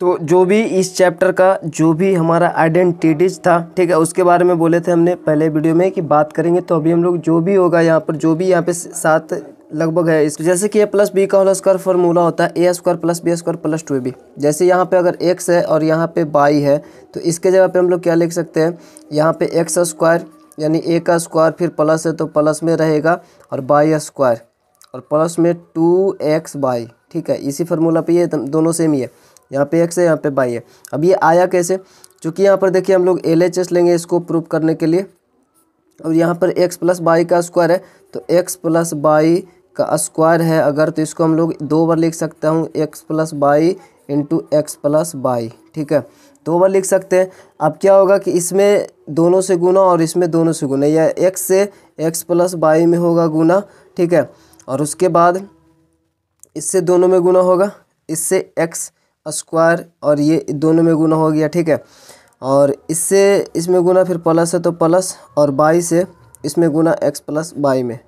तो जो भी इस चैप्टर का जो भी हमारा आइडेंटिटीज था ठीक है उसके बारे में बोले थे हमने पहले वीडियो में कि बात करेंगे तो अभी हम लोग जो भी होगा यहाँ पर जो भी यहाँ पे सात लगभग है इस जैसे कि ए प्लस बी का होल स्क्वायर फॉर्मूला होता है A square plus B square plus two B जैसे यहाँ पे अगर एक्स है और यहाँ पे बाई है तो इसके जगह पे हम लोग क्या लिख सकते हैं यहाँ पे एक्स स्क्वायर यानी ए का स्क्वायर फिर प्लस है तो प्लस में रहेगा और बाई स्क्वायर और प्लस में टू एक्स बाई ठीक है इसी फार्मूला पर ये दोनों सेम ही है यहाँ पे एक्स है यहाँ पे बाई है अब ये आया कैसे चूँकि यहाँ पर देखिए हम लोग एल एच एस लेंगे इसको प्रूव करने के लिए और यहाँ पर एक्स प्लस बाई का स्क्वायर है तो एक्स प्लस बाई का स्क्वायर है अगर तो इसको हम लोग दो बार लिख सकता हूँ x plus y into x plus y ठीक है दो बार लिख सकते हैं अब क्या होगा कि इसमें दोनों से गुना और इसमें दोनों से गुना या एक्स से एक्स प्लस बाई में होगा गुना ठीक है और उसके बाद इससे दोनों में गुना होगा इससे एक्स स्क्वायर और ये दोनों में गुना हो गया ठीक है और इससे इसमें गुना फिर प्लस है तो प्लस और बाई से इसमें गुना एक्स प्लस बाई में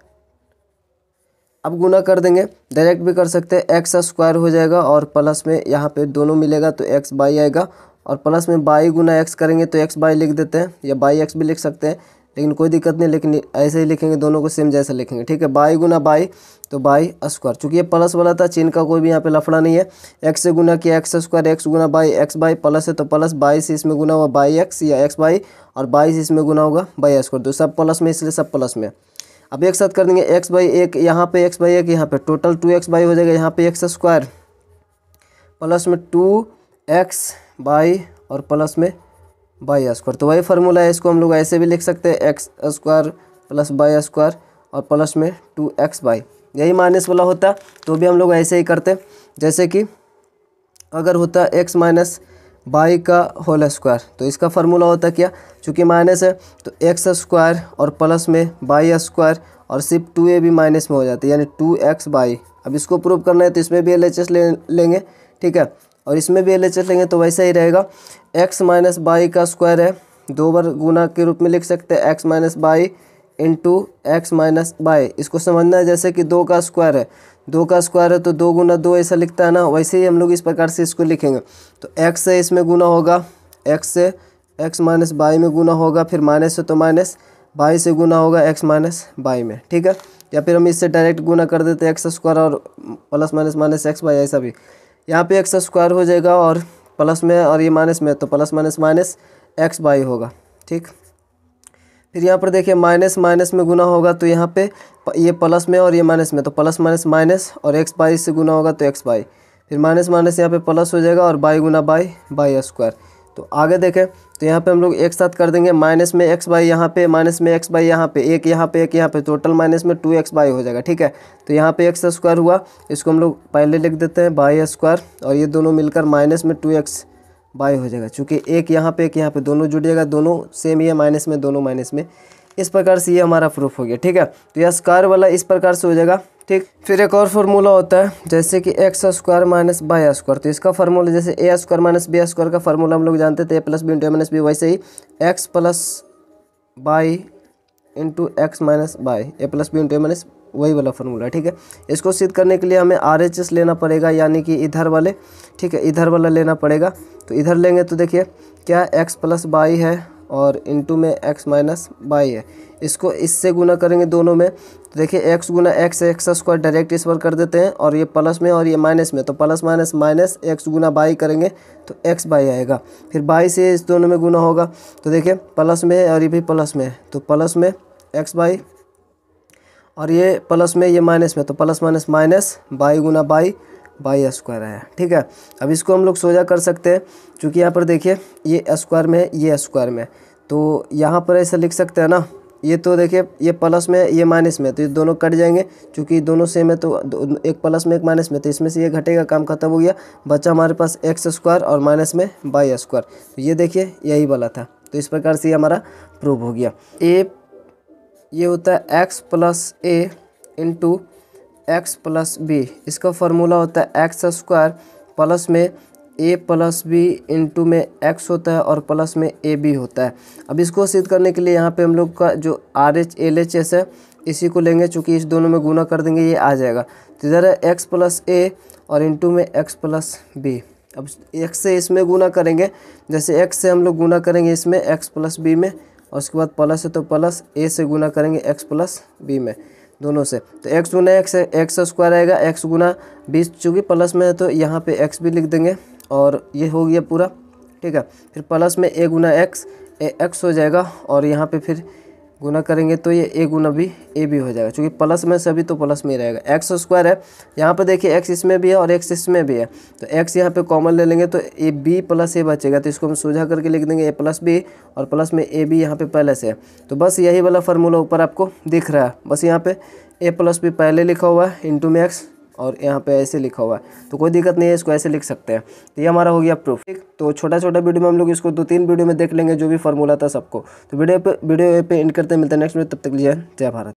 अब गुना कर देंगे डायरेक्ट भी कर सकते हैं एक्स स्क्वायर हो जाएगा और प्लस में यहाँ पे दोनों मिलेगा तो एक्स बाई आएगा और प्लस में बाई गुना एक्स करेंगे तो एक्स बाई लिख देते हैं या बाई एक्स भी लिख सकते हैं लेकिन कोई दिक्कत नहीं लेकिन ऐसे ही लिखेंगे दोनों को सेम जैसा लिखेंगे ठीक है बाई गुना बाई तो बाई स्क्वायर चूँकि ये प्लस वाला था चीन का कोई भी यहाँ पे लफड़ा नहीं है एक्स से गुना किया एक्स स्क्वायर एक्स गुना बाई एक्स बाई प्लस है तो प्लस बाईस इसमें गुना हुआ बाई एक्स या एक्स बाई और बाईस इसमें गुना होगा बाई स्क्वायर तो सब प्लस में इसलिए सब प्लस में अब एक साथ कर देंगे एक्स बाई एक यहाँ पर एक्स बाई एक यहाँ पर टोटल टू एक्स बाई हो जाएगा यहाँ पर एक्स स्क्वायर प्लस में टू एक्स बाई और प्लस में बाई स्क्वायर तो वही फार्मूला है इसको हम लोग ऐसे भी लिख सकते हैं x square plus y square और प्लस में टू एक्स बाई यही माइनस वाला होता तो भी हम लोग ऐसे ही करते जैसे कि अगर होता एक्स माइनस बाई का होल स्क्वायर तो इसका फार्मूला होता क्या चूँकि माइनस है तो एक्स स्क्वायर और प्लस में बाई स्क्वायर और सिर्फ टू ए भी माइनस में हो जाता है यानी टू एक्स बाई अब इसको प्रूव करना है तो इसमें भी एल एच एस ले लेंगे ठीक है और इसमें भी एल एच लेंगे तो वैसा ही रहेगा एक्स माइनस बाई का स्क्वायर है दो बार गुना के रूप में लिख सकते हैं x minus y into x minus y इसको समझना है जैसे कि दो का स्क्वायर है दो का स्क्वायर है तो दो गुना दो ऐसा लिखता है ना वैसे ही हम लोग इस प्रकार से इसको लिखेंगे तो एक्स से इसमें गुना होगा एक्स से एक्स माइनस बाई में गुना होगा फिर माइनस तो से तो माइनस बाई से गुना होगा एक्स माइनस बाई में ठीक है या फिर हम इससे डायरेक्ट गुना कर देते हैं एक्स स्क्वायर और plus minus minus x y ऐसा भी यहाँ पे एक्स स्क्वायर हो जाएगा और प्लस में और ये माइनस में तो plus minus minus x y होगा ठीक फिर यहाँ पर देखिए माइनस माइनस में गुना होगा तो यहाँ पे ये प्लस में और ये माइनस में तो प्लस माइनस माइनस और एक्स बाई से गुना होगा तो एक्स बाई फिर माइनस माइनस यहाँ पे प्लस हो जाएगा और बाई गुना बाई बाई स्क्वायर तो आगे देखें तो यहाँ पे हम लोग एक साथ कर देंगे माइनस में एक्स बाई यहाँ पे माइनस में एक्स बाई यहाँ पे एक यहाँ पे एक यहाँ पे टोटल माइनस में टू एक्स बाई हो जाएगा ठीक है तो यहाँ पे एक्स स्क्वायर हुआ इसको हम लोग पहले लिख देते हैं बाई स्क्वायर और ये दोनों मिलकर माइनस में टू एक्स बाई हो जाएगा चूँकि एक यहाँ पे एक यहाँ पे दोनों जुड़िएगा दोनों सेम ही है माइनस में दोनों माइनस में इस प्रकार से ये हमारा प्रूफ हो गया ठीक है तो यह स्क्वायर वाला इस प्रकार से हो जाएगा ठीक फिर एक और फार्मूला होता है जैसे कि x square minus y square तो इसका फार्मूला जैसे a square minus b square का फार्मूला हम लोग जानते थे a plus b into minus b वैसे ही x plus y into x minus y a plus b into minus वही वाला फार्मूला ठीक है इसको सिद्ध करने के लिए हमें आर एच एस लेना पड़ेगा यानी कि इधर वाले ठीक है इधर वाला लेना पड़ेगा तो इधर लेंगे तो देखिए क्या एक्स प्लस बाई है और इंटू में एक्स माइनस वाई है इसको इससे गुना करेंगे दोनों में तो देखिए एक्स गुना एक्स एक्स स्क्वायर डायरेक्ट इस पर कर देते हैं और ये प्लस में और ये माइनस में तो प्लस माइनस माइनस एक्स गुना बाई करेंगे तो एक्स बाई आएगा फिर बाई से इस दोनों में गुना होगा तो देखिए प्लस में है और ये भी प्लस में है तो प्लस में एक्स बाई और ये प्लस में ये माइनस में तो प्लस माइनस माइनस बाई गुना बाई बाई स्क्वायर आया ठीक है अब इसको हम लोग सोजा कर सकते हैं चूँकि यहाँ पर देखिए ये स्क्वायर में ये स्क्वायर में तो यहाँ पर ऐसा लिख सकते हैं ना ये तो देखिए ये प्लस में ये माइनस में तो ये दोनों कट जाएंगे क्योंकि दोनों सेम है तो एक प्लस में एक माइनस में तो इसमें से ये घटेगा काम खत्म हो गया बच्चा हमारे पास एक्स स्क्वायर और माइनस में बाई स्क्वायर तो ये देखिए यही वाला था तो इस प्रकार से ये हमारा प्रूव हो गया ए ये होता है x plus a into x plus b इसका फार्मूला होता है एक्स स्क्वायर प्लस में ए प्लस बी इंटू में एक्स होता है और प्लस में ए बी होता है अब इसको सिद्ध करने के लिए यहाँ पे हम लोग का जो R H L H S है इसी को लेंगे चूँकि इस दोनों में गुना कर देंगे ये आ जाएगा तो इधर है एक्स प्लस ए और इंटू में एक्स प्लस बी अब एक्स से इसमें गुना करेंगे जैसे एक्स से हम लोग गुना करेंगे इसमें एक्स प्लस बी में और उसके बाद प्लस है तो प्लस ए से गुना करेंगे एक्स प्लस बी में दोनों से तो एक्स गुना एक्स है एक्स स्क्वायर आएगा एक्स गुना बीस चूँकि प्लस में है तो यहाँ पे एक्स भी लिख देंगे और ये हो गया पूरा ठीक है फिर प्लस में ए गुना एक्स एक्स हो जाएगा और यहाँ पे फिर गुना करेंगे तो ये ए गुना भी ए भी हो जाएगा क्योंकि प्लस में सभी तो प्लस में ही रहेगा एक्स स्क्वायर है यहाँ पर देखिए एक्स इसमें भी है और एक्स इसमें भी है तो एक्स यहाँ पे कॉमन ले लेंगे तो ए बी प्लस ए बचेगा तो इसको हम सोझा करके लिख देंगे ए प्लस बी और प्लस में ए बी यहाँ पर पहले से है तो बस यही वाला फार्मूला ऊपर आपको दिख रहा है बस यहाँ पर ए प्लस बी पहले लिखा हुआ है इंटू में एक्स और यहाँ पे ऐसे लिखा हुआ है तो कोई दिक्कत नहीं है इसको ऐसे लिख सकते हैं तो ये हमारा हो गया प्रूफ तो छोटा छोटा वीडियो में हम लोग इसको दो तीन वीडियो में देख लेंगे जो भी फॉर्मूला था सबको तो वीडियो पे वीडियो पे एंड करते हैं मिलते हैं नेक्स्ट वीडियो तब तक लिया जय भारत